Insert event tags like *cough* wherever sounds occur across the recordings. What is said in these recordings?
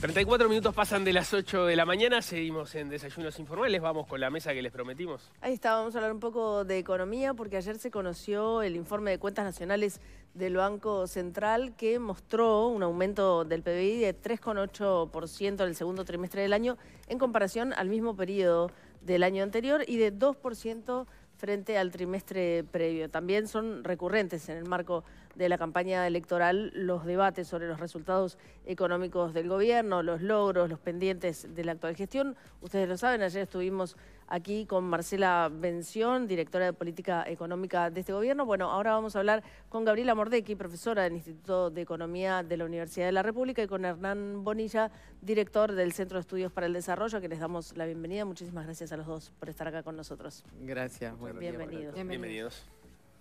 34 minutos pasan de las 8 de la mañana, seguimos en Desayunos Informales, vamos con la mesa que les prometimos. Ahí está, vamos a hablar un poco de economía porque ayer se conoció el informe de cuentas nacionales del Banco Central que mostró un aumento del PBI de 3,8% en el segundo trimestre del año en comparación al mismo periodo del año anterior y de 2% frente al trimestre previo. También son recurrentes en el marco de la campaña electoral los debates sobre los resultados económicos del gobierno, los logros, los pendientes de la actual gestión. Ustedes lo saben, ayer estuvimos aquí con Marcela Bención, directora de Política Económica de este gobierno. Bueno, ahora vamos a hablar con Gabriela Mordecki, profesora del Instituto de Economía de la Universidad de la República, y con Hernán Bonilla, director del Centro de Estudios para el Desarrollo, que les damos la bienvenida. Muchísimas gracias a los dos por estar acá con nosotros. Gracias, Bienvenidos. Bienvenidos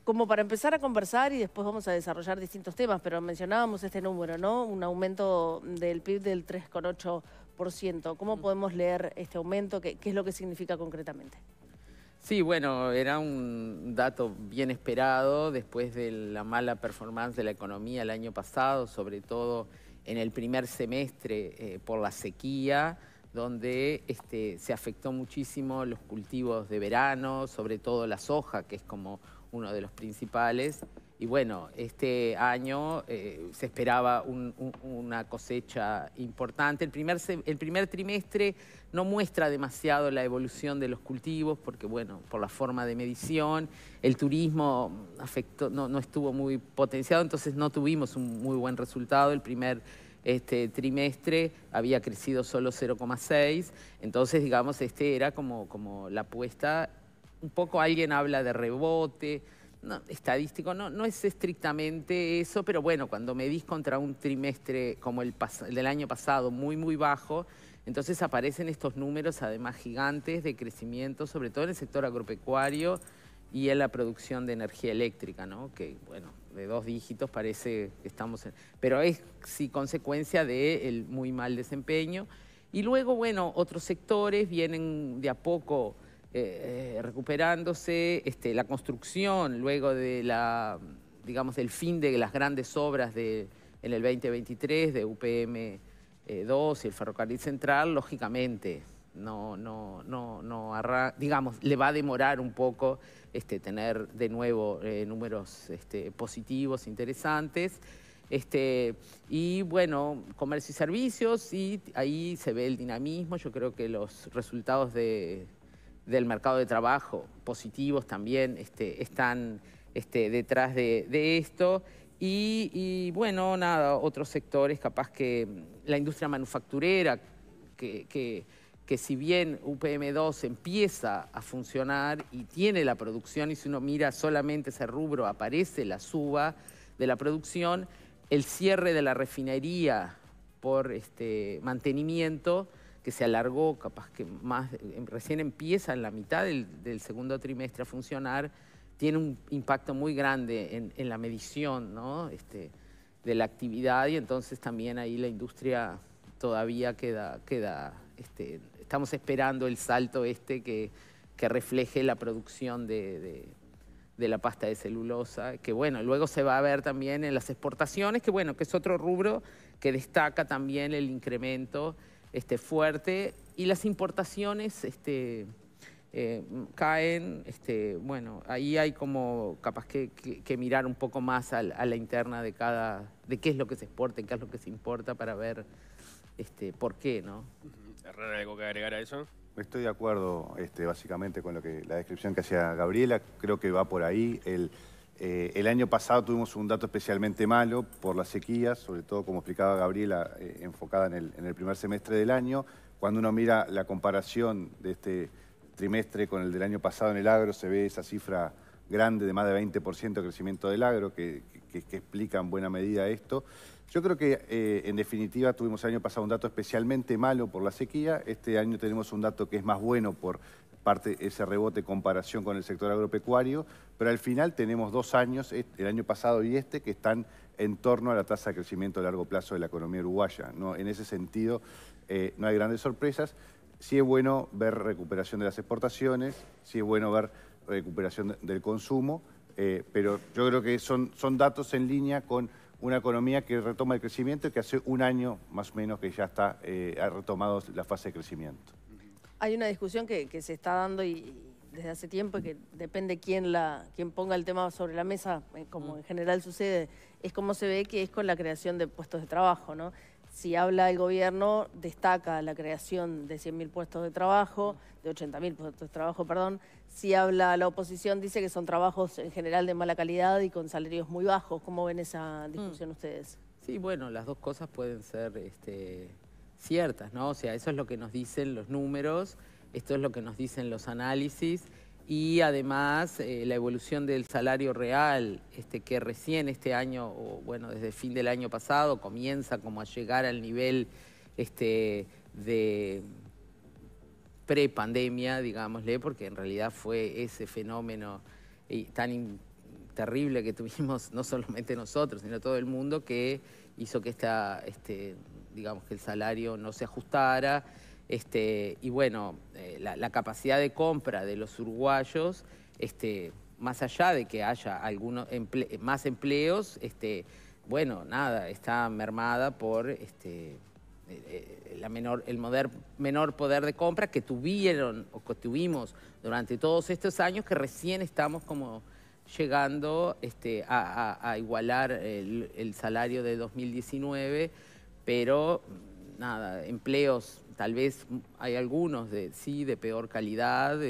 como para empezar a conversar y después vamos a desarrollar distintos temas, pero mencionábamos este número, ¿no? Un aumento del PIB del 3,8%. ¿Cómo mm. podemos leer este aumento? ¿Qué, es lo que significa concretamente? Sí, bueno, era un dato bien esperado después de la mala performance de la economía el año pasado, sobre todo en el primer semestre eh, por la sequía, donde este, se afectó muchísimo los cultivos de verano, sobre todo la soja, que es como uno de los principales. Y bueno, este año eh, se esperaba una cosecha importante. El primer, el primer trimestre no muestra demasiado la evolución de los cultivos, porque bueno, por la forma de medición, el turismo no, no estuvo muy potenciado, entonces no tuvimos un muy buen resultado el primer este trimestre había crecido solo 0,6, entonces digamos este era como, como la apuesta un poco alguien habla de rebote, no, estadístico, no, no es estrictamente eso, pero bueno, cuando medís contra un trimestre como el, del año pasado, muy, muy bajo, entonces aparecen estos números además gigantes de crecimiento, sobre todo en el sector agropecuario y en la producción de energía eléctrica, ¿no? Que, bueno, de dos dígitos parece que estamos en... Pero es sí consecuencia del el muy mal desempeño. Y luego, bueno, otros sectores vienen de a poco eh, eh, recuperándose este, la construcción luego de la, digamos, del fin de las grandes obras de, en el 2023 de UPM 2 eh, y el ferrocarril central, lógicamente no, no, no, no digamos, le va a demorar un poco este, tener de nuevo números este, positivos, interesantes. Este, y bueno, comercio y servicios, y ahí se ve el dinamismo. Yo creo que los resultados de del mercado de trabajo, positivos también, este, están este, detrás de, esto. Y, bueno, nada, otros sectores, capaz que mm, la industria manufacturera, que, si bien UPM2 empieza a funcionar y tiene la producción, y si uno mira solamente ese rubro, aparece la suba de la producción, el cierre de la refinería por este, mantenimiento que se alargó, capaz que más, em, recién empieza en la mitad del, segundo trimestre a funcionar, tiene un impacto muy grande en, la medición este, de la actividad y entonces también ahí la industria todavía queda, queda este, estamos esperando el salto este que, que refleje la producción de, de, la pasta de celulosa, que bueno, luego se va a ver también en las exportaciones, que bueno, que es otro rubro que destaca también el incremento este, fuerte y las importaciones este, eh, caen, este, bueno, ahí hay como capaz que, mirar un poco más a, la interna de cada, de qué es lo que se exporta y qué es lo que se importa para ver este, por qué, ¿no? ¿Herrera algo que agregar a eso? Estoy de acuerdo este, básicamente con lo que, la descripción que hacía Gabriela, creo que va por ahí. El, eh, el año pasado tuvimos un dato especialmente malo por la sequía, sobre todo como explicaba Gabriela, eh, enfocada en el, primer semestre del año. Cuando uno mira la comparación de este trimestre con el del año pasado en el agro, se ve esa cifra grande de más de 20% de crecimiento del agro, que, explica en buena medida esto. Yo creo que, eh, en definitiva, tuvimos el año pasado un dato especialmente malo por la sequía. Este año tenemos un dato que es más bueno por parte ese rebote en comparación con el sector agropecuario, pero al final tenemos dos años, eh, el año pasado y este, que están en torno a la tasa de crecimiento a largo plazo de la economía uruguaya. ¿no? En ese sentido, eh, no hay grandes sorpresas. Sí es bueno ver recuperación de las exportaciones, sí es bueno ver recuperación del consumo, eh, pero yo creo que son, son datos en línea con una economía que retoma el crecimiento y que hace un año más o menos que ya está, ha retomado la fase de crecimiento. Hay una discusión que, se está dando y, desde hace tiempo y que depende quién la quién ponga el tema sobre la mesa, eh, como mm. en general sucede, es como se ve que es con la creación de puestos de trabajo, ¿no? Si habla el gobierno, destaca la creación de 100.000 puestos de trabajo, mm. de 80.000 puestos de trabajo, perdón. Si habla la oposición, dice que son trabajos en general de mala calidad y con salarios muy bajos. ¿Cómo ven esa discusión mm. ustedes? Sí, bueno, las dos cosas pueden ser este, ciertas, ¿no? O sea, eso es lo que nos dicen los números, esto es lo que nos dicen los análisis y además eh, la evolución del salario real, este, que recién este año, o bueno, desde fin del año pasado, comienza como a llegar al nivel este, de prepandemia, digámosle, porque en realidad fue ese fenómeno eh, tan terrible que tuvimos no solamente nosotros, sino todo el mundo, que hizo que esta este, digamos, que el salario no se ajustara. Este, y bueno, eh, la, capacidad de compra de los uruguayos, este, más allá de que haya algunos más empleos, este, bueno, nada, está mermada por eh, eh, el menor poder de compra que tuvieron o que tuvimos durante todos estos años que recién estamos como llegando a, igualar el salario de 2019 pero nada, empleos, tal vez hay algunos de sí, de peor calidad,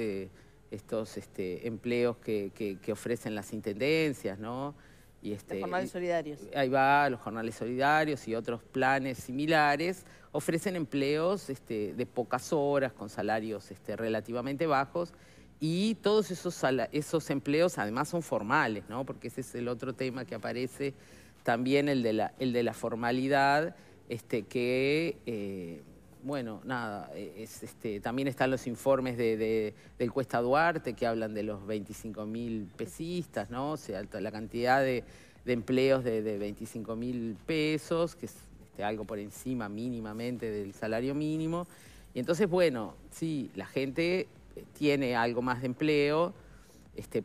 estos este, empleos que, ofrecen las intendencias, ¿no? Y este, los jornales solidarios. Ahí va, los jornales solidarios y otros planes similares ofrecen empleos este, de pocas horas, con salarios relativamente bajos, y todos esos, esos empleos además son formales, ¿no? porque ese es el otro tema que aparece, también el de la formalidad, este, que, eh, bueno, nada, eh, este, también están los informes del Cuesta Duarte que hablan de los 25.000 pesistas, ¿no? O sea, la cantidad de, empleos de, 25.000 pesos, que es este, algo por encima mínimamente del salario mínimo. Y entonces, bueno, sí, la gente eh, tiene algo más de empleo,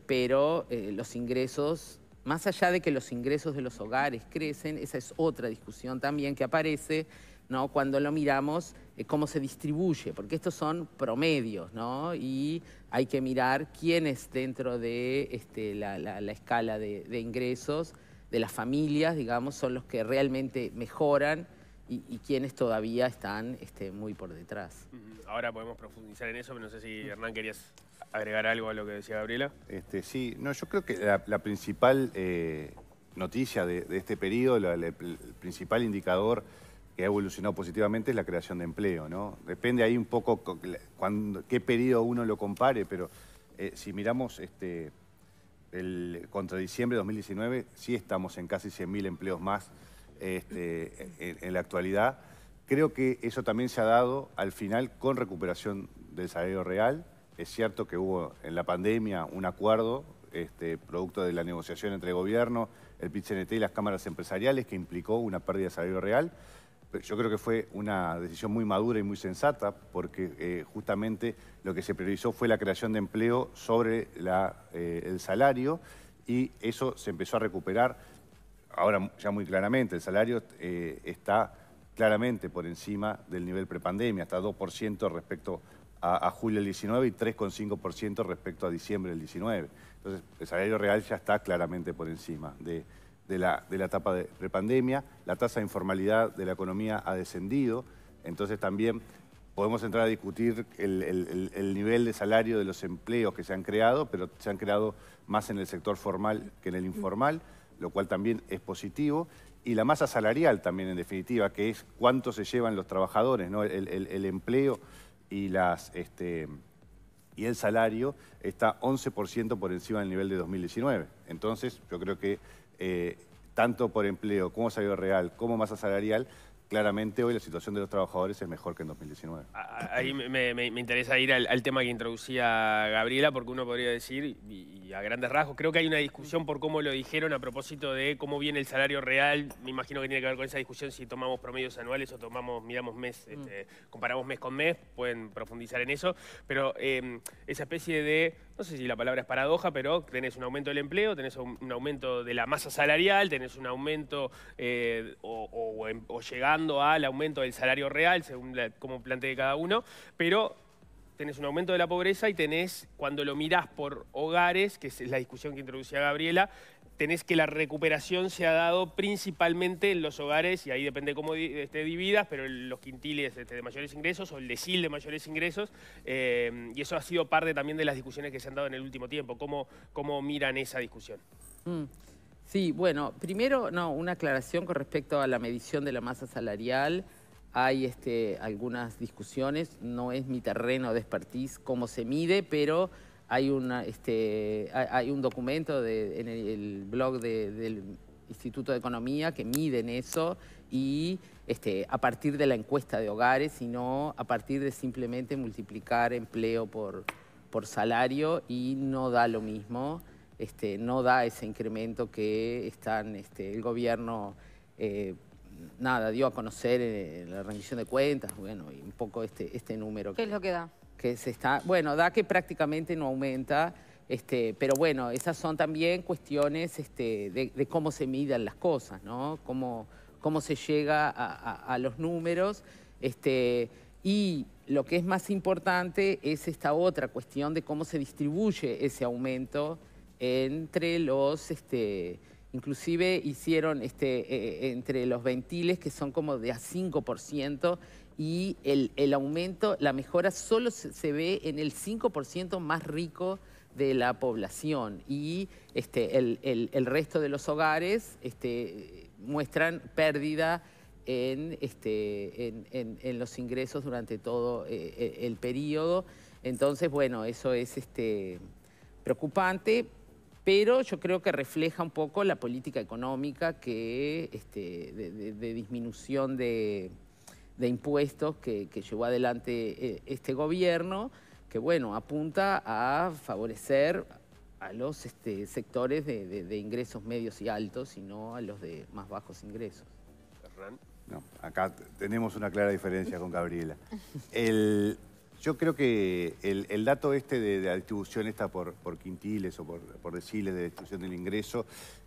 pero los ingresos más allá de que los ingresos de los hogares crecen, esa es otra discusión también que aparece ¿no? cuando lo miramos, eh, cómo se distribuye, porque estos son promedios, ¿no? Y hay que mirar quiénes dentro de este, la, escala de, de ingresos de las familias, digamos, son los que realmente mejoran y, quienes todavía están este, muy por detrás. Ahora podemos profundizar en eso, pero no sé si Hernán querías agregar algo a lo que decía Gabriela. Este, sí, no, yo creo que la, principal eh, noticia de, este periodo, el principal indicador que ha evolucionado positivamente es la creación de empleo, ¿no? Depende ahí un poco cuando, qué periodo uno lo compare, pero eh, si miramos este, el, contra diciembre de 2019, sí estamos en casi 100.000 empleos más este, en, la actualidad. Creo que eso también se ha dado al final con recuperación del salario real. Es cierto que hubo en la pandemia un acuerdo este, producto de la negociación entre el gobierno, el pit y las cámaras empresariales que implicó una pérdida de salario real. yo creo que fue una decisión muy madura y muy sensata porque eh, justamente lo que se priorizó fue la creación de empleo sobre eh, el salario y eso se empezó a recuperar ahora ya muy claramente, el salario eh, está claramente por encima del nivel prepandemia, está 2% respecto a, julio del 19 y 3,5% respecto a diciembre del 19. Entonces, el salario real ya está claramente por encima de, la, etapa de prepandemia. La tasa de informalidad de la economía ha descendido, entonces también podemos entrar a discutir el, nivel de salario de los empleos que se han creado, pero se han creado más en el sector formal que en el informal lo cual también es positivo, y la masa salarial también, en definitiva, que es cuánto se llevan los trabajadores, ¿no? el, empleo y, las, este, y el salario está 11% por encima del nivel de 2019. Entonces, yo creo que eh, tanto por empleo como salario real, como masa salarial, claramente hoy la situación de los trabajadores es mejor que en 2019. Ahí me, me, me interesa ir al, tema que introducía Gabriela, porque uno podría decir, a grandes rasgos. Creo que hay una discusión por cómo lo dijeron a propósito de cómo viene el salario real. Me imagino que tiene que ver con esa discusión si tomamos promedios anuales o tomamos, miramos mes, mm. este, comparamos mes con mes. Pueden profundizar en eso. Pero em, esa especie de, no sé si la palabra es paradoja, pero tenés un aumento del empleo, tenés un, aumento de la masa salarial, tenés un aumento eh, em, o, llegando al aumento del salario real, según como cómo plantee cada uno. Pero tenés un aumento de la pobreza y tenés, cuando lo mirás por hogares, que es la discusión que introducía Gabriela, tenés que la recuperación se ha dado principalmente en los hogares, y ahí depende cómo esté dividas, pero los quintiles este, de mayores ingresos o el decil de mayores ingresos, eh, y eso ha sido parte también de las discusiones que se han dado en el último tiempo. ¿Cómo, miran esa discusión? Mm. Sí, bueno, primero, no, una aclaración con respecto a la medición de la masa salarial. Hay este, algunas discusiones, no es mi terreno de expertise cómo se mide, pero hay, este, un documento en el, blog del Instituto de Economía que miden eso y este, a partir de la encuesta de hogares, no a partir de simplemente multiplicar empleo por, salario y no da lo mismo, no da ese incremento que están, el gobierno eh, nada, dio a conocer eh, la rendición de cuentas, bueno, y un poco este, este número. ¿Qué es lo que da? Que se está, bueno, da que prácticamente no aumenta, este, pero bueno, esas son también cuestiones este, de, cómo se midan las cosas, ¿no? Cómo, cómo se llega a, a los números. Este, y lo que es más importante es esta otra cuestión de cómo se distribuye ese aumento entre los... Este, Inclusive hicieron este, eh, eh, entre los ventiles, que son como de a 5%, y el, aumento, la mejora solo se, ve en el 5% más rico de la población. Y este, el, resto de los hogares este, muestran pérdida en, este, en, los ingresos durante todo eh, el periodo. Entonces, bueno, eso es este, preocupante, pero yo creo que refleja un poco la política económica que, este, de, disminución de, impuestos que, llevó adelante eh, este gobierno, que bueno, apunta a favorecer a los este, sectores de, ingresos medios y altos y no a los de más bajos ingresos. acá tenemos una clara diferencia con Gabriela. El, yo creo que el, dato este de, la distribución esta por, quintiles o por, deciles de distribución del ingreso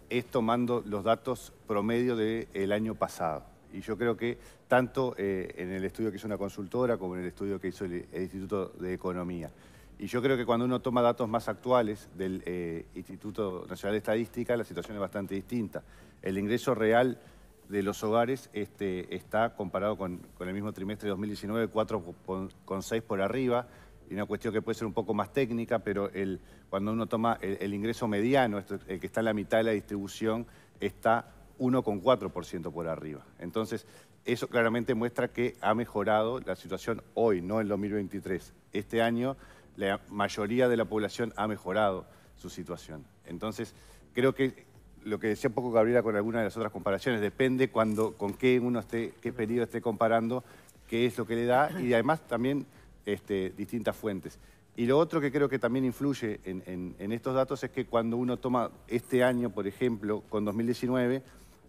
es tomando los datos promedio del año pasado. Y yo creo que tanto eh, en el estudio que hizo una consultora como en el estudio que hizo el, Instituto de Economía. Y yo creo que cuando uno toma datos más actuales del eh, Instituto Nacional de Estadística, la situación es bastante distinta. El ingreso real de los hogares este, está comparado con, el mismo trimestre de 2019, 4,6 por arriba. Y una cuestión que puede ser un poco más técnica, pero el, cuando uno toma el, ingreso mediano, el que está en la mitad de la distribución, está 1,4% por arriba. Entonces, eso claramente muestra que ha mejorado la situación hoy, no en 2023. Este año la mayoría de la población ha mejorado su situación. Entonces, creo que lo que decía un poco Gabriela con alguna de las otras comparaciones, depende cuando, con qué uno esté, qué periodo esté comparando, qué es lo que le da y además también este, distintas fuentes. Y lo otro que creo que también influye en, estos datos es que cuando uno toma este año, por ejemplo, con 2019,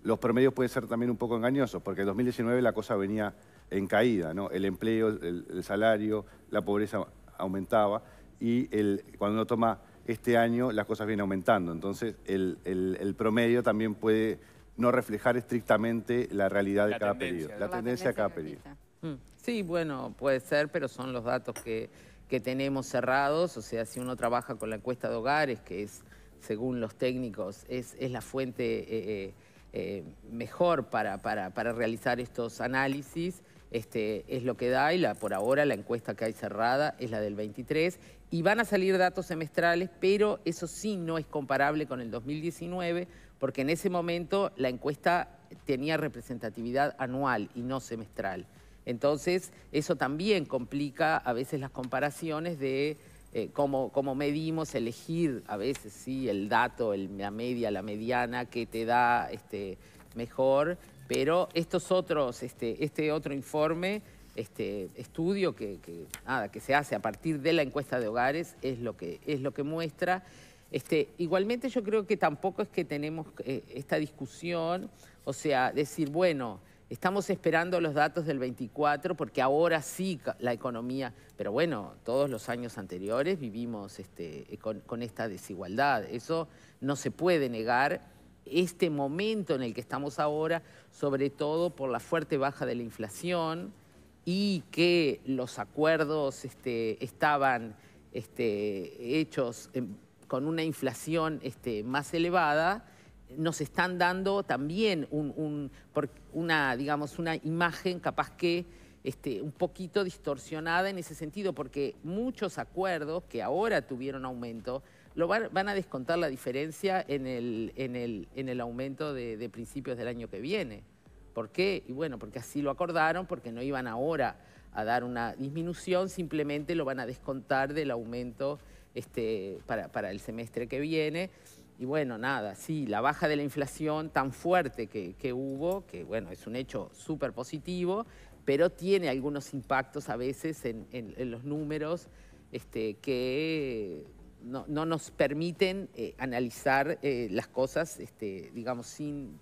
los promedios pueden ser también un poco engañosos, porque en 2019 la cosa venía en caída, ¿no? El empleo, el, el salario, la pobreza aumentaba y el, cuando uno toma este año las cosas vienen aumentando. Entonces, el, promedio también puede no reflejar estrictamente la realidad de cada periodo, la, tendencia, de cada periodo. Mm. Sí, bueno, puede ser, pero son los datos que, que tenemos cerrados. O sea, si uno trabaja con la encuesta de hogares, que es, según los técnicos, es, la fuente eh, eh, eh, mejor para, para, realizar estos análisis, este, es lo que da y la, por ahora la encuesta que hay cerrada es la del 23 y van a salir datos semestrales, pero eso sí no es comparable con el 2019, porque en ese momento la encuesta tenía representatividad anual y no semestral. Entonces, eso también complica a veces las comparaciones de eh, cómo, cómo, medimos, elegir a veces sí el dato, la media, la mediana, que te da este, mejor, pero estos otros, este, este otro informe este estudio que, se hace a partir de la encuesta de hogares es lo que, es lo que muestra. Este, igualmente yo creo que tampoco es que tenemos eh, esta discusión, o sea, decir, bueno, estamos esperando los datos del 24 porque ahora sí la economía, pero bueno, todos los años anteriores vivimos este, eh, con esta desigualdad, eso no se puede negar este momento en el que estamos ahora, sobre todo por la fuerte baja de la inflación, y que los acuerdos este, estaban este, hechos con una inflación este, más elevada, nos están dando también una, una imagen capaz que un poquito distorsionada en ese sentido, porque muchos acuerdos que ahora tuvieron aumento lo van, a descontar la diferencia en el, aumento de principios del año que viene. ¿Por qué? Y bueno, porque así lo acordaron, porque no iban ahora a dar una disminución, simplemente lo van a descontar del aumento este, para, el semestre que viene. Y bueno, nada, sí, la baja de la inflación tan fuerte que, hubo, que bueno, es un hecho súper positivo, pero tiene algunos impactos a veces en, los números este, que no, nos permiten eh, analizar eh, las cosas, este, digamos, sin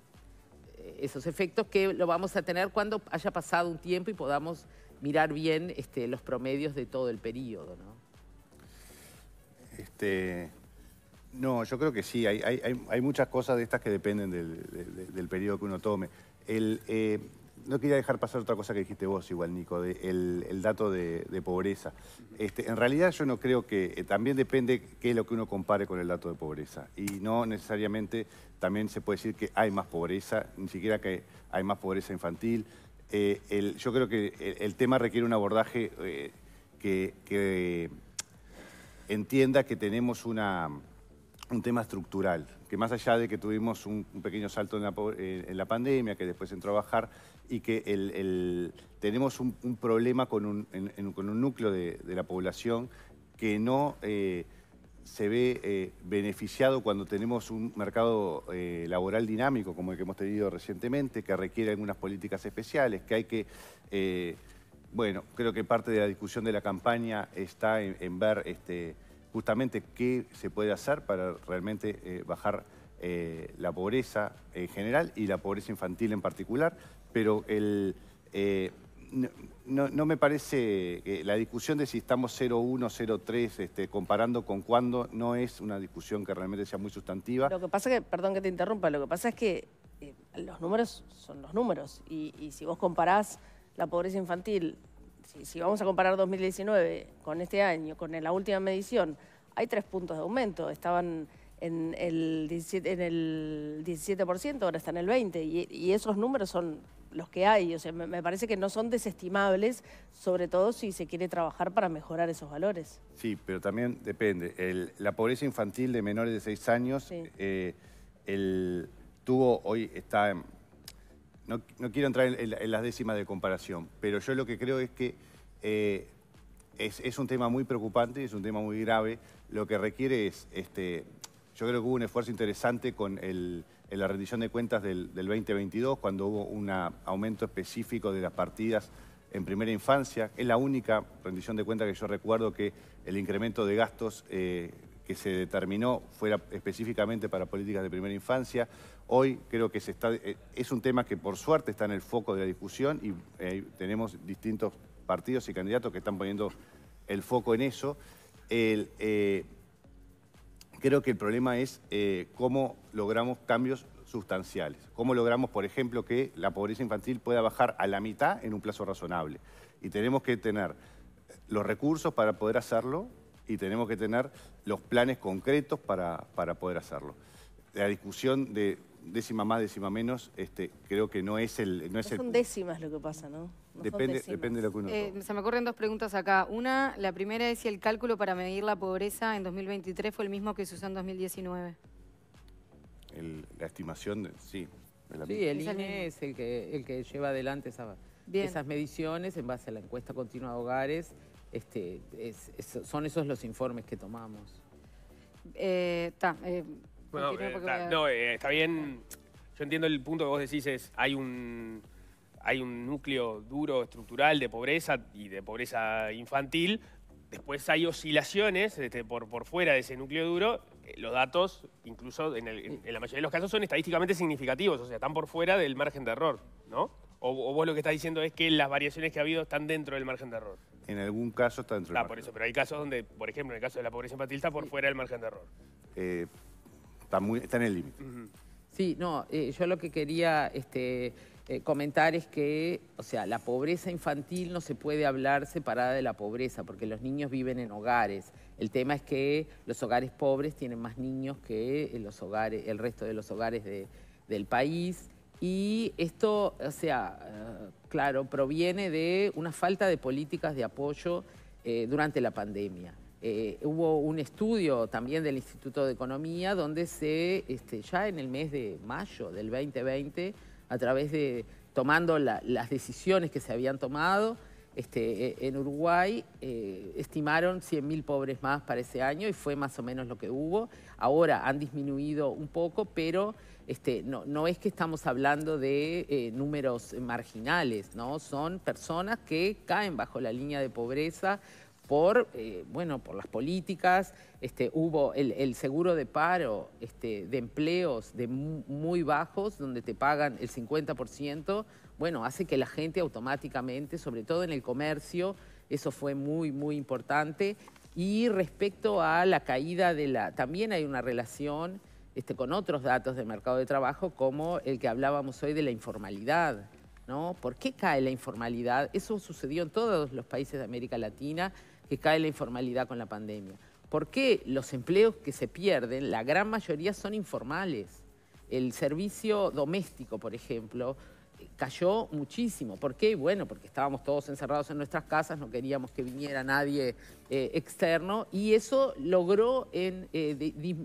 esos efectos que lo vamos a tener cuando haya pasado un tiempo y podamos mirar bien este, los promedios de todo el periodo, ¿no? Este, no, yo creo que sí, hay, hay, muchas cosas de estas que dependen del, periodo que uno tome. El, eh, no quería dejar pasar otra cosa que dijiste vos igual, Nico, de el, dato de, pobreza. Este, en realidad yo no creo que, eh, también depende qué es lo que uno compare con el dato de pobreza. Y no necesariamente también se puede decir que hay más pobreza, ni siquiera que hay más pobreza infantil. Eh, yo creo que el, tema requiere un abordaje eh, que, entienda que tenemos un tema estructural, que más allá de que tuvimos un, pequeño salto en la, en la pandemia, que después entró a bajar, y que tenemos un, problema con un, núcleo de, la población que no eh, se ve eh, beneficiado cuando tenemos un mercado eh, laboral dinámico como el que hemos tenido recientemente, que requiere algunas políticas especiales, que hay que... bueno, creo que parte de la discusión de la campaña está en, ver este, justamente qué se puede hacer para realmente bajar la pobreza en general y la pobreza infantil en particular pero el, eh, no, me parece, que la discusión de si estamos 0,1 03, este, comparando con cuándo, no es una discusión que realmente sea muy sustantiva. Lo que pasa es que, perdón que te interrumpa, lo que pasa es que eh, los números son los números, y, si vos comparás la pobreza infantil, si, vamos a comparar 2019 con este año, con la última medición, hay tres puntos de aumento, estaban en el 17%, en el 17% ahora están en el 20%, y esos números son los que hay. O sea, me, parece que no son desestimables, sobre todo si se quiere trabajar para mejorar esos valores. Sí, pero también depende. la pobreza infantil de menores de 6 años, eh, el, tuvo hoy está... no, quiero entrar en, las décimas de comparación, pero yo lo que creo es que eh, es, es, un tema muy preocupante, es un tema muy grave. Lo que requiere es, este, yo creo que hubo un esfuerzo interesante con el, en la rendición de cuentas del, 2022, cuando hubo un aumento específico de las partidas en primera infancia. Es la única rendición de cuentas que yo recuerdo que el incremento de gastos eh, que se determinó fuera específicamente para políticas de primera infancia. Hoy creo que eh, es un tema que por suerte está en el foco de la discusión y eh, tenemos distintos partidos y candidatos que están poniendo el foco en eso. El, Creo que el problema es eh, cómo logramos cambios sustanciales. Cómo logramos, por ejemplo, que la pobreza infantil pueda bajar a la mitad en un plazo razonable. Y tenemos que tener eh, los recursos para poder hacerlo y tenemos que tener los planes concretos para, poder hacerlo. La discusión de décima más, décima menos, este, creo que no es el... No es son décimas lo que pasa, ¿no? Depende, de lo que eh, se me ocurren dos preguntas acá. Una, la primera es si el cálculo para medir la pobreza en 2023 fue el mismo que se usó en 2019. la estimación, de, sí. sí, el INE es e el que, lleva adelante esas mediciones en base a la encuesta continua de hogares. Este, son esos los informes que tomamos. Eh, eh bueno, eh, no, eh, está bien. Yo entiendo el punto que vos decís, es hay un hay un núcleo duro estructural de pobreza y de pobreza infantil. Después hay oscilaciones este, por, por fuera de ese núcleo duro. Eh, los datos, incluso en, la mayoría de los casos, son estadísticamente significativos, o sea, están por fuera del margen de error, ¿no? O, vos lo que estás diciendo es que las variaciones que ha habido están dentro del margen de error. En algún caso está dentro del ah, margen. por eso, pero hay casos donde, por ejemplo, en el caso de la pobreza infantil está por fuera del margen de error. Eh, está, en el límite. Sí, no, eh, yo lo que quería... Este, eh, comentar es que, o sea, la pobreza infantil no se puede hablar separada de la pobreza, porque los niños viven en hogares. El tema es que los hogares pobres tienen más niños que eh, los hogares, el resto de los hogares del país. Y esto, o sea, eh, claro, proviene de una falta de políticas de apoyo durante la pandemia. hubo un estudio también del Instituto de Economía donde se, este, ya en el mes de mayo del 2020, a través de tomando las decisiones que se habían tomado este, e, en Uruguay, eh, estimaron 100.000 pobres más para ese año y fue más o menos lo que hubo. Ahora han disminuido un poco, pero este, no, es que estamos hablando de eh, números marginales, ¿no? son personas que caen bajo la línea de pobreza por, eh, bueno, por las políticas, este, hubo el, el, seguro de paro este, de empleos de muy bajos, donde te pagan el 50%, bueno, hace que la gente automáticamente, sobre todo en el comercio, eso fue muy, muy importante. Y respecto a la caída de la... También hay una relación este, con otros datos del mercado de trabajo, como el que hablábamos hoy de la informalidad. ¿no? ¿Por qué cae la informalidad? Eso sucedió en todos los países de América Latina que cae la informalidad con la pandemia. ¿Por qué los empleos que se pierden, la gran mayoría son informales? El servicio doméstico, por ejemplo, cayó muchísimo. ¿Por qué? Bueno, porque estábamos todos encerrados en nuestras casas, no queríamos que viniera nadie eh, externo y eso logró, en, eh,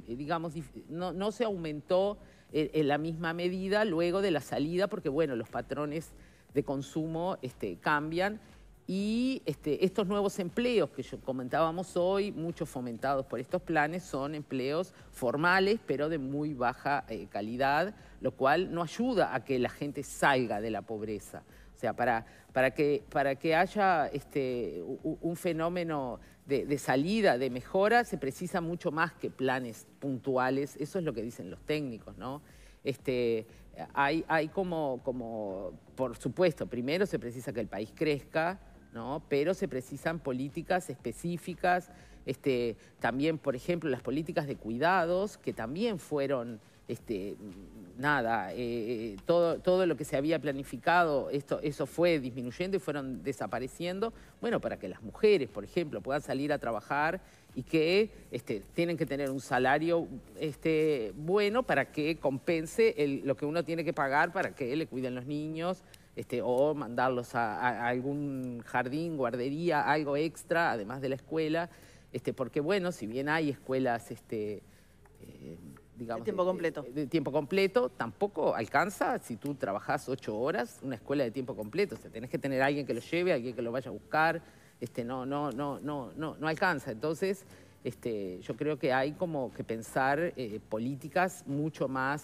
digamos, no, se aumentó eh, en la misma medida luego de la salida, porque bueno, los patrones de consumo este, cambian y este, estos nuevos empleos que comentábamos hoy, muchos fomentados por estos planes, son empleos formales, pero de muy baja eh, calidad, lo cual no ayuda a que la gente salga de la pobreza. O sea, para, para, que, para que haya este, un fenómeno de, salida, de mejora, se precisa mucho más que planes puntuales. Eso es lo que dicen los técnicos, ¿no? Este, hay, hay como, como, por supuesto, primero se precisa que el país crezca, pero se precisan políticas específicas, este, también, por ejemplo, las políticas de cuidados, que también fueron, este, nada, eh, eh, todo, todo lo que se había planificado, eso fue disminuyendo y fueron desapareciendo, bueno, para que las mujeres, por ejemplo, puedan salir a trabajar y que este, tienen que tener un salario este, bueno para que compense lo que uno tiene que pagar para que le cuiden los niños, este, o mandarlos a, algún jardín, guardería, algo extra, además de la escuela, este, porque bueno, si bien hay escuelas, este, eh, digamos... De tiempo completo. tiempo completo, tampoco alcanza si tú trabajás ocho horas una escuela de tiempo completo, o sea, tenés que tener alguien que lo lleve, alguien que lo vaya a buscar, no, no, no, no, no, alcanza, entonces... yo creo que hay como que pensar eh, políticas mucho más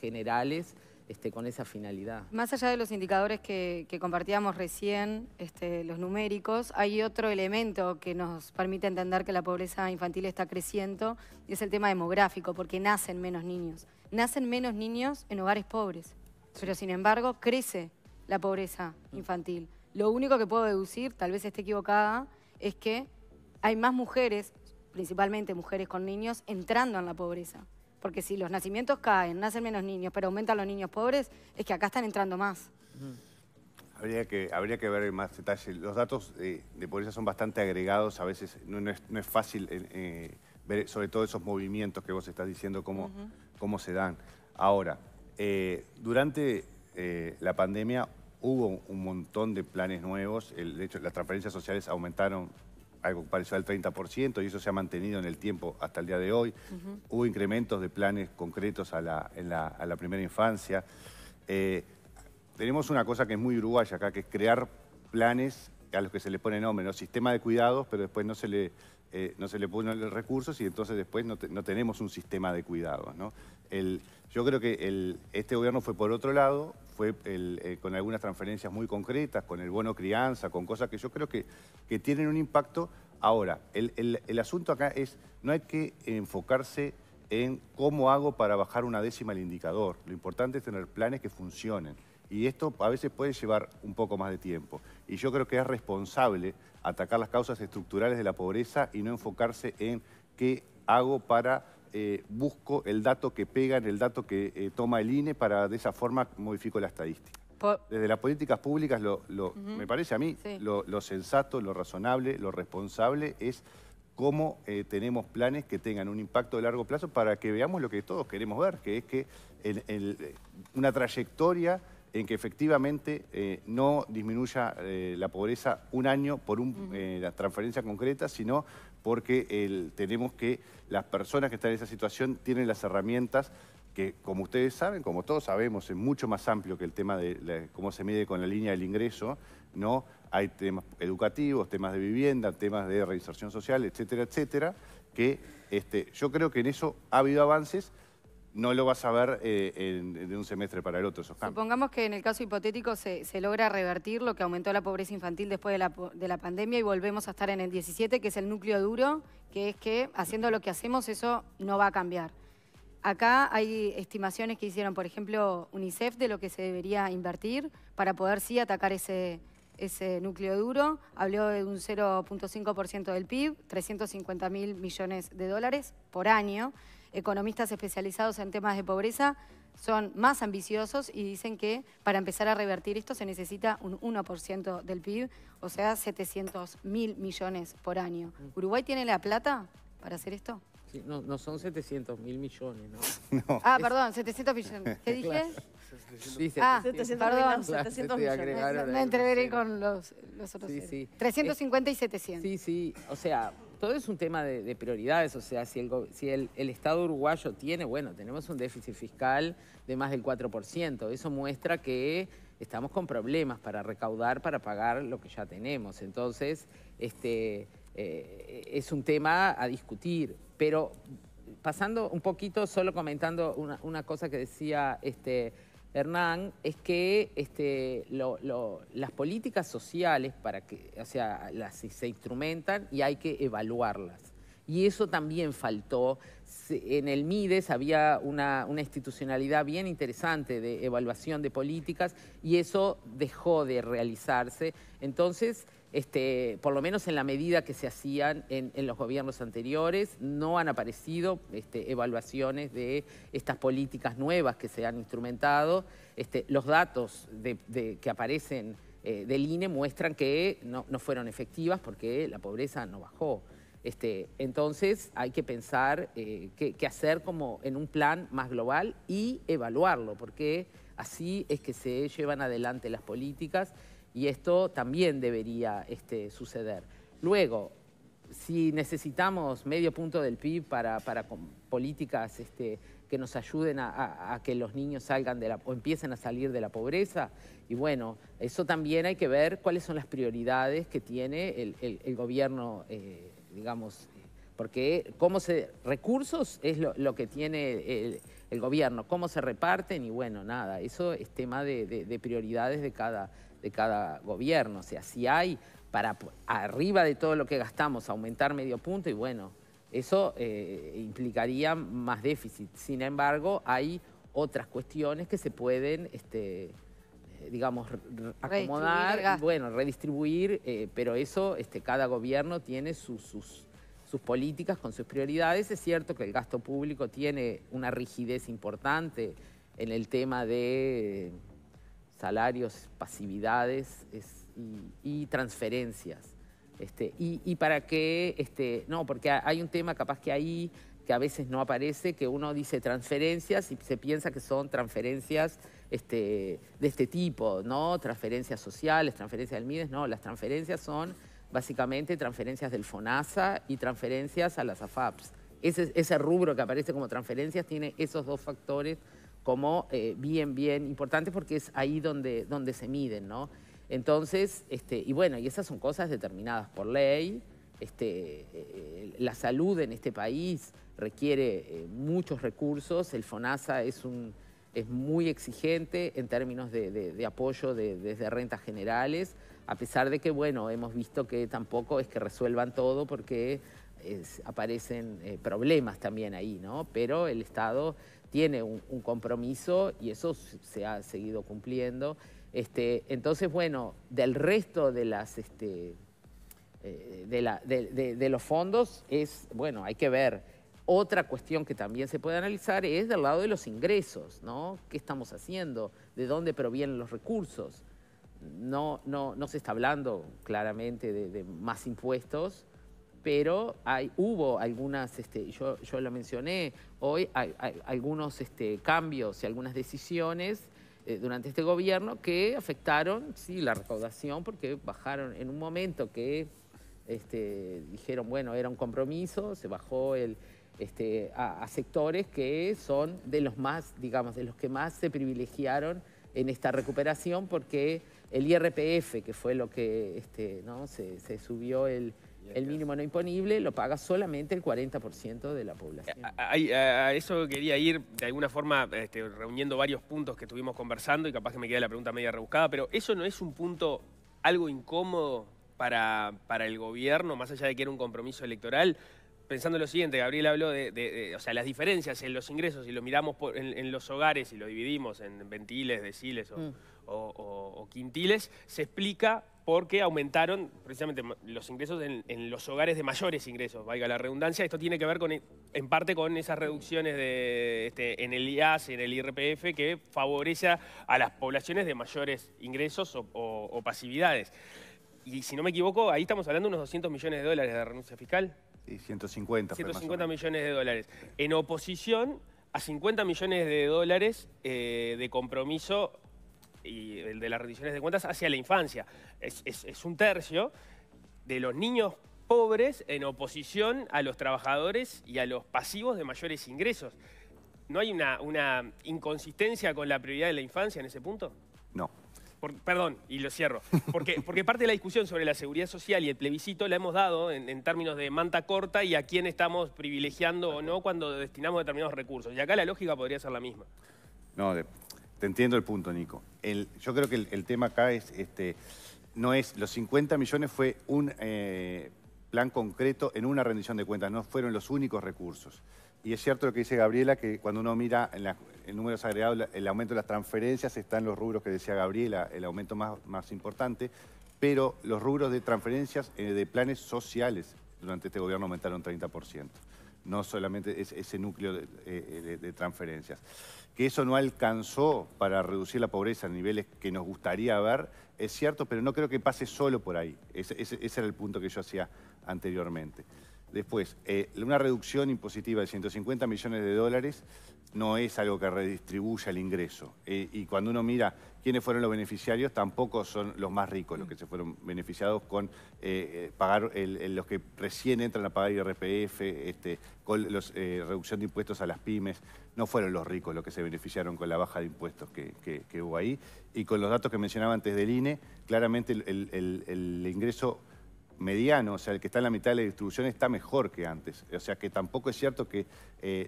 generales este, con esa finalidad. Más allá de los indicadores que, compartíamos recién, este, los numéricos, hay otro elemento que nos permite entender que la pobreza infantil está creciendo y es el tema demográfico, porque nacen menos niños. Nacen menos niños en hogares pobres, pero sin embargo crece la pobreza infantil. Lo único que puedo deducir, tal vez esté equivocada, es que hay más mujeres, principalmente mujeres con niños, entrando en la pobreza. Porque si los nacimientos caen, nacen menos niños, pero aumentan los niños pobres, es que acá están entrando más. Habría que, habría que ver más detalle. Los datos de pobreza son bastante agregados, a veces no, es, fácil eh, eh, ver sobre todo esos movimientos que vos estás diciendo, cómo, cómo se dan. Ahora, eh, durante la pandemia hubo un montón de planes nuevos, de hecho las transferencias sociales aumentaron algo parecido al 30% y eso se ha mantenido en el tiempo hasta el día de hoy. Hubo incrementos de planes concretos a la, primera infancia. Eh, tenemos una cosa que es muy uruguaya acá, que es crear planes a los que se le pone nombre, ¿no? sistema de cuidados, pero después no se le eh, no se le ponen los recursos y entonces después no, tenemos un sistema de cuidados. yo creo que este gobierno fue por otro lado, fue eh, con algunas transferencias muy concretas, con el bono crianza, con cosas que yo creo que, que tienen un impacto. Ahora, el, asunto acá es, no hay que enfocarse en cómo hago para bajar una décima el indicador. Lo importante es tener planes que funcionen y esto a veces puede llevar un poco más de tiempo. Y yo creo que es responsable atacar las causas estructurales de la pobreza y no enfocarse en qué hago para... buscar eh, busco el dato que pega en el dato que eh, toma el INE para de esa forma modifico la estadística. Desde las políticas públicas, lo, me parece a mí, lo, sensato, lo razonable, lo responsable es cómo eh, tenemos planes que tengan un impacto de largo plazo para que veamos lo que todos queremos ver, que es que una trayectoria en que efectivamente eh, no disminuya eh, la pobreza un año por una eh, transferencia concreta, sino porque tenemos que las personas que están en esa situación tienen las herramientas que, como ustedes saben, como todos sabemos, es mucho más amplio que el tema de cómo se mide con la línea del ingreso, ¿no? Hay temas educativos, temas de vivienda, temas de reinserción social, etcétera, etcétera, que este, yo creo que en eso ha habido avances, no lo vas a ver eh, de un semestre para el otro esos Supongamos que en el caso hipotético se, logra revertir lo que aumentó la pobreza infantil después de la, pandemia y volvemos a estar en el 17, que es el núcleo duro, que es que haciendo lo que hacemos eso no va a cambiar. Acá hay estimaciones que hicieron, por ejemplo, UNICEF de lo que se debería invertir para poder sí atacar ese, ese núcleo duro. Habló de un 0.5% del PIB, 350 mil millones de dólares por año economistas especializados en temas de pobreza son más ambiciosos y dicen que para empezar a revertir esto se necesita un 1% del PIB, o sea, 700 mil millones por año. Mm. ¿Uruguay tiene la plata para hacer esto? no, no, son 700 mil millones, ¿no? *laughs* Ah, perdón, 700 millones. ¿Qué *laughs* dije? 700, ah, perdón, 700 millones. Me, con los, otros. Sí, sí. 350 y 700. Sí, sí, o sea, todo es un tema de, prioridades, o sea, si, el, Estado uruguayo tiene, bueno, tenemos un déficit fiscal de más del 4%, eso muestra que estamos con problemas para recaudar, para pagar lo que ya tenemos, entonces este, eh, es un tema a discutir, pero pasando un poquito, solo comentando una, cosa que decía... Este, Hernán, es que este, las políticas sociales para que, sea, las, se instrumentan y hay que evaluarlas. Y eso también faltó. En el MIDES había una, una, institucionalidad bien interesante de evaluación de políticas y eso dejó de realizarse. Entonces, este, por lo menos en la medida que se hacían en, los gobiernos anteriores, no han aparecido este, evaluaciones de estas políticas nuevas que se han instrumentado. Este, los datos que aparecen eh, del INE muestran que no, fueron efectivas porque la pobreza no bajó. entonces hay que pensar eh, qué, hacer como en un plan más global y evaluarlo, porque así es que se llevan adelante las políticas y esto también debería este, suceder. Luego, si necesitamos medio punto del PIB para, políticas este, que nos ayuden a, que los niños salgan de la, o empiecen a salir de la pobreza. Y bueno, eso también hay que ver cuáles son las prioridades que tiene el, gobierno, eh, digamos, porque cómo se recursos es lo, que tiene el, gobierno, cómo se reparten y bueno, nada, eso es tema de, de prioridades de cada de cada gobierno. O sea, si hay para arriba de todo lo que gastamos aumentar medio punto, y bueno, eso eh, implicaría más déficit. Sin embargo, hay otras cuestiones que se pueden, este, eh, digamos, acomodar, bueno, redistribuir, eh, pero eso este, cada gobierno tiene sus, sus políticas con sus prioridades. Es cierto que el gasto público tiene una rigidez importante en el tema de salarios, pasividades y, transferencias. Este, y, para qué? este, no, porque hay un tema capaz que ahí que a veces no aparece, que uno dice transferencias y se piensa que son transferencias este, de este tipo, ¿no? Transferencias sociales, transferencias del MIDES, no, las transferencias son básicamente transferencias del FONASA y transferencias a las AFAPs. Ese, ese rubro que aparece como transferencias tiene esos dos factores como eh, bien, bien importante porque es ahí donde, donde se miden, ¿no? Entonces, este, y bueno, y esas son cosas determinadas por ley. Este, eh, la salud en este país requiere eh, muchos recursos. El FONASA es, un, es muy exigente en términos de, apoyo desde rentas generales, a pesar de que, bueno, hemos visto que tampoco es que resuelvan todo porque aparecen problemas también ahí, ¿no? Pero el Estado tiene un, compromiso y eso se ha seguido cumpliendo. Este, entonces, bueno, del resto de las... Este, eh, de, la, los fondos es, bueno, hay que ver. Otra cuestión que también se puede analizar es del lado de los ingresos, ¿no? ¿Qué estamos haciendo? ¿De dónde provienen los recursos? No, no, no se está hablando claramente de, más impuestos, pero hubo algunas, este, yo, yo lo mencioné hoy, algunos este, cambios y algunas decisiones eh, durante este gobierno que afectaron, sí, la recaudación, porque bajaron en un momento que este, dijeron, bueno, era un compromiso, se bajó el, este, a, sectores que son de los más, digamos, de los que más se privilegiaron en esta recuperación porque el IRPF, que fue lo que ¿no? se, subió el, el mínimo no imponible lo paga solamente el 40% de la población. A, eso quería ir, de alguna forma, este, reuniendo varios puntos que estuvimos conversando y capaz que me queda la pregunta media rebuscada, pero ¿eso no es un punto algo incómodo para, para el gobierno, más allá de que era un compromiso electoral? pensando lo siguiente, Gabriel habló de, o sea, las diferencias en los ingresos, si lo miramos en, los hogares y lo dividimos en ventiles, deciles o mm. quintiles, se explica porque aumentaron precisamente los ingresos en, los hogares de mayores ingresos, valga la redundancia. Esto tiene que ver con, en parte con esas reducciones este, en el IAS, en el IRPF, que favorece a las poblaciones de mayores ingresos o, pasividades. Y si no me equivoco, ahí estamos hablando de unos 200 millones de dólares de renuncia fiscal. Sí, 150. 150 millones de dólares. En oposición a 50 millones de dólares eh, de compromiso y el de las rendiciones de cuentas hacia la infancia. Es, un tercio de los niños pobres en oposición a los trabajadores y a los pasivos de mayores ingresos. ¿No hay una, una inconsistencia con la prioridad de la infancia en ese punto? No. perdón, y lo cierro. Porque, *laughs* porque parte de la discusión sobre la seguridad social y el plebiscito la hemos dado en, términos de manta corta y a quién estamos privilegiando o no cuando destinamos determinados recursos. Y acá la lógica podría ser la misma. No, de, te entiendo el punto, Nico. yo creo que el, tema acá es, este, no es, los 50 millones fue un eh, plan concreto en una rendición de cuentas, no fueron los únicos recursos. Y es cierto lo que dice Gabriela, que cuando uno mira en, números agregados el aumento de las transferencias, están los rubros que decía Gabriela, el aumento más, más importante, pero los rubros de transferencias eh, de planes sociales durante este gobierno aumentaron 30%, no solamente ese núcleo de transferencias que eso no alcanzó para reducir la pobreza a niveles que nos gustaría ver, es cierto, pero no creo que pase solo por ahí. Ese, era el punto que yo hacía anteriormente. Después, eh, una reducción impositiva de 150 millones de dólares no es algo que redistribuya el ingreso. Eh, y cuando uno mira ¿Quiénes fueron los beneficiarios? Tampoco son los más ricos los que se fueron beneficiados con eh, eh, pagar, los que recién entran a pagar IRPF, este, con los, eh, reducción de impuestos a las pymes. No fueron los ricos los que se beneficiaron con la baja de impuestos que, hubo ahí. Y con los datos que mencionaba antes del INE, claramente el, ingreso mediano, o sea, el que está en la mitad de la distribución está mejor que antes. O sea, que tampoco es cierto que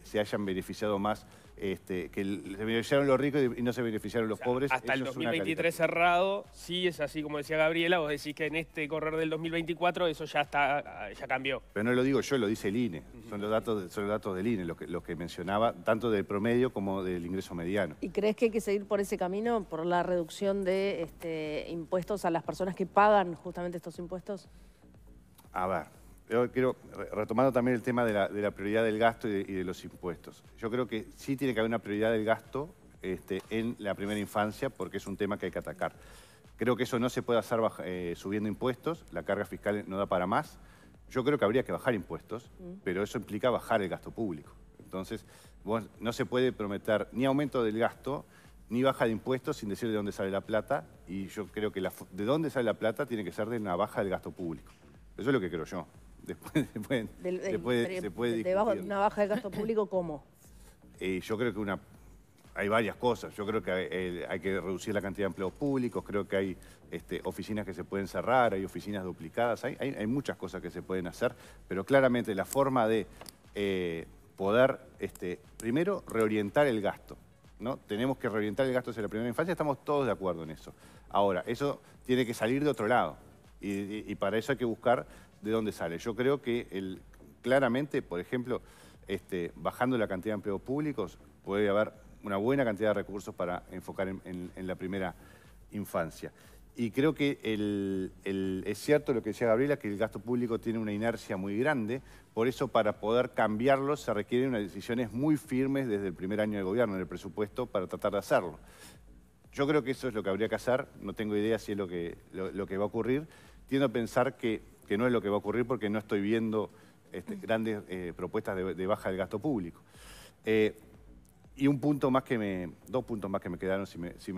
se hayan beneficiado más este, que se beneficiaron los ricos y no se beneficiaron los pobres. Hasta el 2023 cerrado, sí es así como decía Gabriela, vos decís que en este correr del 2024 eso ya está, ah, ya cambió. Pero no lo digo yo, lo dice el INE, son los datos, son datos del INE, los que, los que mencionaba, tanto del promedio como del ingreso mediano. ¿Y crees que hay que seguir por ese camino, por la reducción de este, impuestos a las personas que pagan justamente estos impuestos? A ver, yo quiero, retomando también el tema de la, prioridad del gasto y de, los impuestos. Yo creo que sí tiene que haber una prioridad del gasto este, en la primera infancia porque es un tema que hay que atacar. Creo que eso no se puede hacer eh, subiendo impuestos, la carga fiscal no da para más. Yo creo que habría que bajar impuestos, mm. pero eso implica bajar el gasto público. Entonces, no se puede prometer ni aumento del gasto, ni baja de impuestos sin decir de dónde sale la plata. Y yo creo que la, de dónde sale la plata tiene que ser de una baja del gasto público. Eso es lo que creo yo. Después, *laughs* se puede de una baja de gasto público, ¿cómo? *laughs* Eh, yo creo que una hay varias cosas. Yo creo que eh, hay, que reducir la cantidad de empleos públicos, creo que hay este, oficinas que se pueden cerrar, hay oficinas duplicadas, hay, hay, muchas cosas que se pueden hacer, pero claramente la forma de eh, poder, este, primero, reorientar el gasto. ¿no? Tenemos que reorientar el gasto hacia la primera infancia, estamos todos de acuerdo en eso. Ahora, eso tiene que salir de otro lado y para eso hay que buscar de dónde sale. Yo creo que claramente, por ejemplo, este, bajando la cantidad de empleos públicos, puede haber una buena cantidad de recursos para enfocar en, la primera infancia. Y creo que es cierto lo que decía Gabriela, que el gasto público tiene una inercia muy grande, por eso para poder cambiarlo se requieren unas decisiones muy firmes desde el primer año de gobierno en el presupuesto para tratar de hacerlo. Yo creo que eso es lo que habría que hacer, no tengo idea si es lo que, lo que va a ocurrir. Tiendo a pensar que que no es lo que va a ocurrir porque no estoy viendo este, grandes eh, propuestas de, baja del gasto público. Eh, y un punto más que me... Dos puntos más que me quedaron, si me, si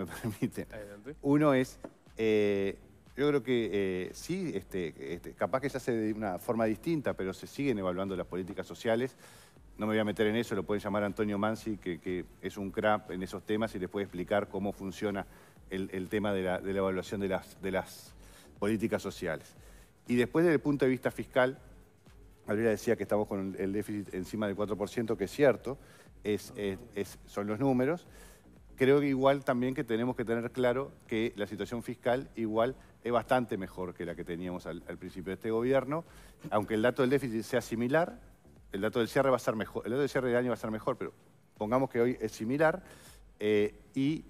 *laughs* Uno es... Eh, yo creo que sí, este, este, capaz que se hace de una forma distinta, pero se siguen evaluando las políticas sociales. No me voy a meter en eso, lo pueden llamar Antonio Mansi, que, es un crap en esos temas y les puede explicar cómo funciona el, tema de la, evaluación de las políticas sociales. Y después, desde el punto de vista fiscal, Gabriela decía que estamos con el déficit encima del 4%, que es cierto, es, son los números. Creo que igual también que tenemos que tener claro que la situación fiscal igual es bastante mejor que la que teníamos al, principio de este gobierno. Aunque el dato del déficit sea similar, el dato del cierre va a ser mejor, el dato del cierre del año va a ser mejor, pero pongamos que hoy es similar. Eh, y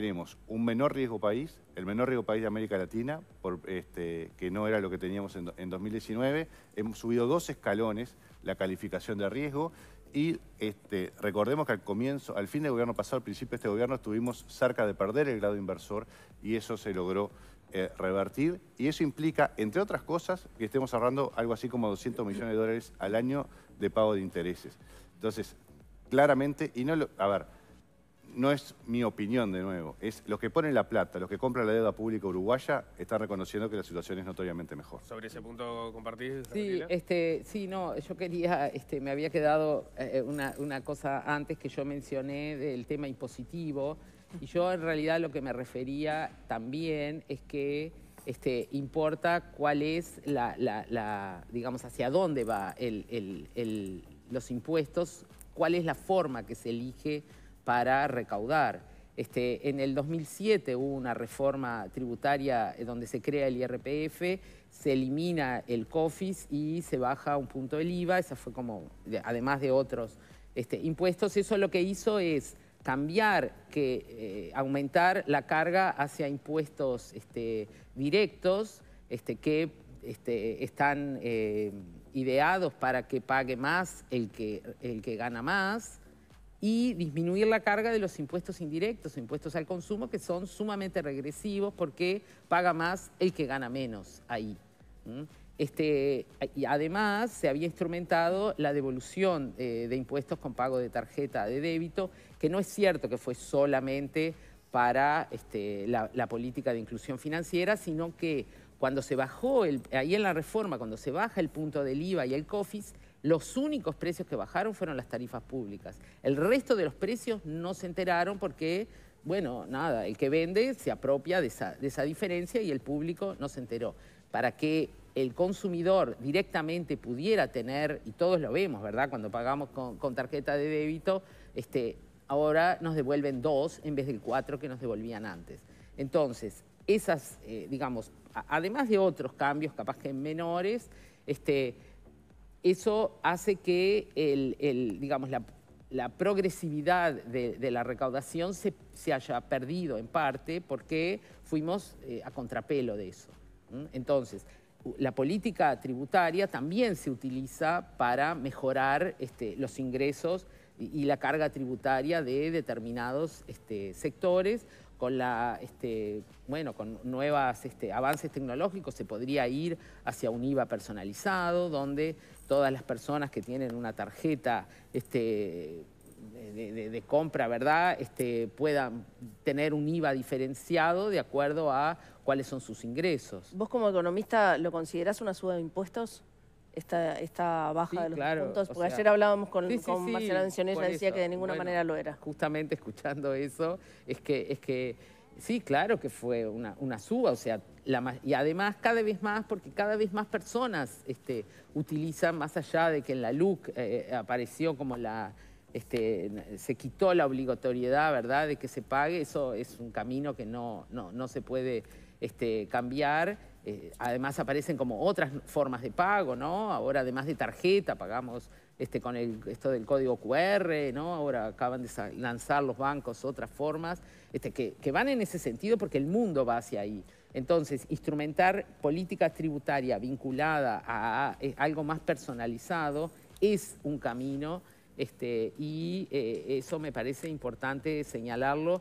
tenemos un menor riesgo país, el menor riesgo país de América Latina, este, que no era lo que teníamos en, 2019. Hemos subido dos escalones la calificación de riesgo y este, recordemos que al comienzo, al fin del gobierno pasado, al principio de este gobierno, estuvimos cerca de perder el grado inversor y eso se logró eh, revertir. Y eso implica, entre otras cosas, que estemos ahorrando algo así como 200 millones de dólares al año de pago de intereses. Entonces, claramente, y no lo, a ver, no es mi opinión de nuevo, es los que ponen la plata, los que compran la deuda pública uruguaya, están reconociendo que la situación es notoriamente mejor. ¿Sobre ese punto compartís? Sí, este, sí, no, yo quería, este, me había quedado eh, una, cosa antes que yo mencioné del tema impositivo, y yo en realidad lo que me refería también es que este, importa cuál es la, digamos, hacia dónde va el, los impuestos, cuál es la forma que se elige para recaudar. Este, en el 2007 hubo una reforma tributaria eh, donde se crea el IRPF, se elimina el COFIS y se baja un punto del IVA, esa fue como, además de otros este, impuestos, eso lo que hizo es cambiar, que eh, aumentar la carga hacia impuestos este, directos que están eh, ideados para que pague más el que, el que gana más, y disminuir la carga de los impuestos indirectos, impuestos al consumo, que son sumamente regresivos porque paga más el que gana menos ahí. Este, y además se había instrumentado la devolución eh, de impuestos con pago de tarjeta de débito, que no es cierto que fue solamente para este, la, política de inclusión financiera, sino que cuando se bajó, el, ahí en la reforma, cuando se baja el punto del IVA y el COFIS, los únicos precios que bajaron fueron las tarifas públicas. El resto de los precios no se enteraron porque, bueno, nada, el que vende se apropia de esa, diferencia y el público no se enteró. Para que el consumidor directamente pudiera tener, y todos lo vemos, ¿verdad? Cuando pagamos con, tarjeta de débito, este, ahora nos devuelven dos en vez del cuatro que nos devolvían antes. Entonces, esas, eh, digamos, además de otros cambios, capaz que menores, este, eso hace que el, digamos, la, progresividad de, la recaudación se, haya perdido en parte porque fuimos eh, a contrapelo de eso. Entonces, la política tributaria también se utiliza para mejorar este, los ingresos y, la carga tributaria de determinados este, sectores. Con, la, este, bueno, con nuevos avances tecnológicos se podría ir hacia un IVA personalizado, donde todas las personas que tienen una tarjeta este, de, compra, ¿verdad?, este, puedan tener un IVA diferenciado de acuerdo a cuáles son sus ingresos. ¿Vos como economista lo considerás una suba de impuestos? Esta, baja de los claro, porque ayer hablábamos con, sí, sí, con decía que de ninguna manera lo era. Justamente escuchando eso, es que, es que Sí, claro que fue una, suba, o sea, y además cada vez más, porque cada vez más personas este, utilizan, más allá de que en la LUC eh, eh, apareció como la, este, se quitó la obligatoriedad, ¿verdad?, de que se pague, eso es un camino que no, se puede este, cambiar. Eh, además aparecen como otras formas de pago, ¿no? Ahora además de tarjeta pagamos este, con el, esto del código QR, ¿no? Ahora acaban de lanzar los bancos otras formas, este, que, van en ese sentido porque el mundo va hacia ahí. Entonces, instrumentar política tributaria vinculada a, eh, algo más personalizado es un camino este, y eh, eso me parece importante señalarlo.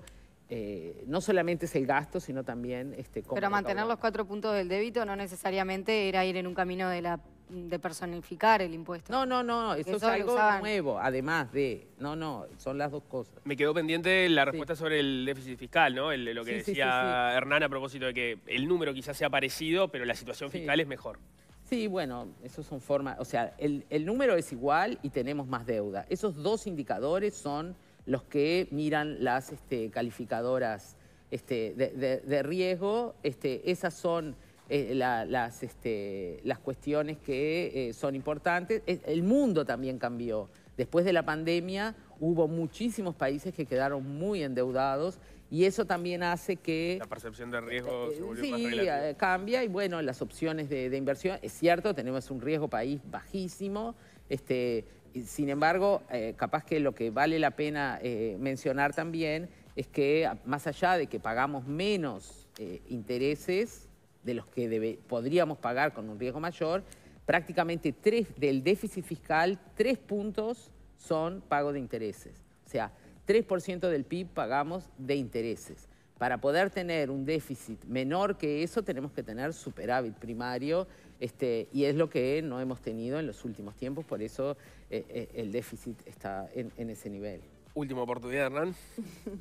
Eh, no solamente es el gasto, sino también... Este, cómo Pero mantener los cuatro puntos del débito no necesariamente era ir en un camino de la de personificar el impuesto. No, no, no, eso, es algo nuevo, además de... No, no, son las dos cosas. Me quedó pendiente la respuesta sobre el déficit fiscal, ¿no? lo que decía Hernán a propósito de que el número quizás sea parecido, pero la situación fiscal es mejor. Sí, bueno, eso es son formas... O sea, el, número es igual y tenemos más deuda. Esos dos indicadores son los que miran las este, calificadoras este, de, riesgo. Este, esas son eh, las, este, las, cuestiones que eh, son importantes. E, el mundo también cambió. Después de la pandemia hubo muchísimos países que quedaron muy endeudados y eso también hace que... La percepción de riesgo eh, se sí, cambia y bueno, las opciones de, inversión, es cierto, tenemos un riesgo país bajísimo, este, sin embargo, capaz que lo que vale la pena mencionar también es que más allá de que pagamos menos intereses, de los que podríamos pagar con un riesgo mayor, prácticamente tres del déficit fiscal, tres puntos son pago de intereses. O sea, 3% del PIB pagamos de intereses. Para poder tener un déficit menor que eso, tenemos que tener superávit primario, este, y es lo que no hemos tenido en los últimos tiempos, por eso eh, eh, el déficit está en, ese nivel. Última oportunidad, Hernán.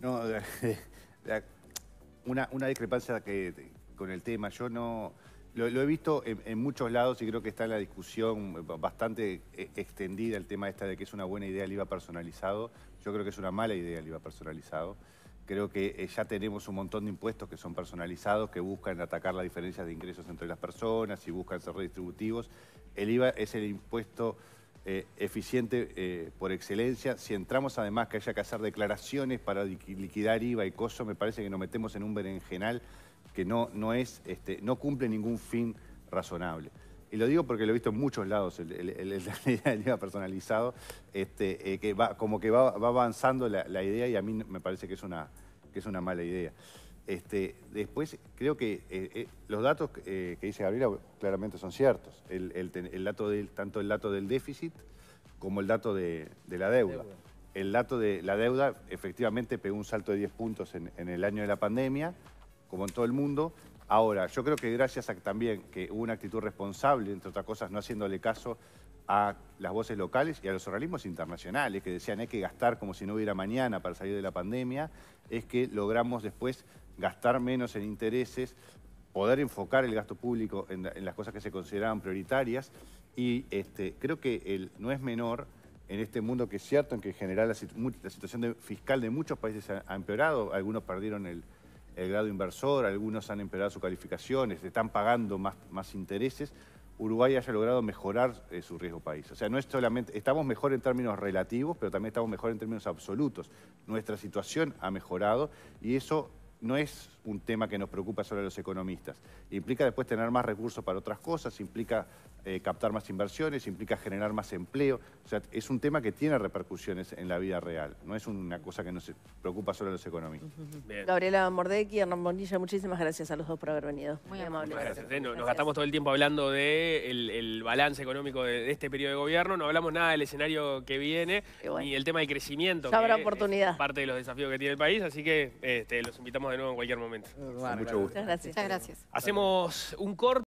No, una, una discrepancia que, con el tema. Yo no... Lo, he visto en, muchos lados y creo que está en la discusión bastante eh, extendida el tema esta de que es una buena idea el IVA personalizado. Yo creo que es una mala idea el IVA personalizado. Creo que eh, ya tenemos un montón de impuestos que son personalizados, que buscan atacar las diferencias de ingresos entre las personas y buscan ser redistributivos. El IVA es el impuesto eh, eficiente por excelencia. Si entramos además que haya que hacer declaraciones para liquidar IVA y COSO, me parece que nos metemos en un berenjenal que no, no, es, este, no cumple ningún fin razonable. Y lo digo porque lo he visto en muchos lados, el, el, el, *laughs* personalizado, este, eh, que va, como que va, avanzando la, idea y a mí me parece que es una, que es una mala idea. Este, después, creo que eh, eh, los datos que dice Gabriela claramente son ciertos. El, dato del, tanto el dato del déficit como el dato de, la deuda. El dato de la deuda efectivamente pegó un salto de 10 puntos en el año de la pandemia, como en todo el mundo. Ahora, yo creo que gracias a también que hubo una actitud responsable, entre otras cosas, no haciéndole caso a las voces locales y a los organismos internacionales que decían hay que gastar como si no hubiera mañana para salir de la pandemia, es que logramos después gastar menos en intereses, poder enfocar el gasto público en, las cosas que se consideraban prioritarias y este, creo que no es menor en este mundo que es cierto en que en general la, situación fiscal de muchos países ha empeorado, algunos perdieron el, el grado inversor, algunos han empeorado sus calificaciones, este, están pagando más, más intereses, Uruguay haya logrado mejorar eh, su riesgo país. O sea, no es solamente, estamos mejor en términos relativos, pero también estamos mejor en términos absolutos. Nuestra situación ha mejorado y eso no es un tema que nos preocupa solo a los economistas. Implica después tener más recursos para otras cosas, implica eh, captar más inversiones, implica generar más empleo. O sea, es un tema que tiene repercusiones en la vida real. No es una cosa que nos preocupa solo a los economistas. Gabriela Mordecki, Hernán Bonilla, muchísimas gracias a los dos por haber venido. Muy amables. Eh. nos, gastamos todo el tiempo hablando del de el, balance económico de, este periodo de gobierno. No hablamos nada del escenario que viene y, el tema del crecimiento. habrá que oportunidad. parte de los desafíos que tiene el país. Así que este, los invitamos de nuevo en cualquier momento. Muchas gracias. Hacemos un corte.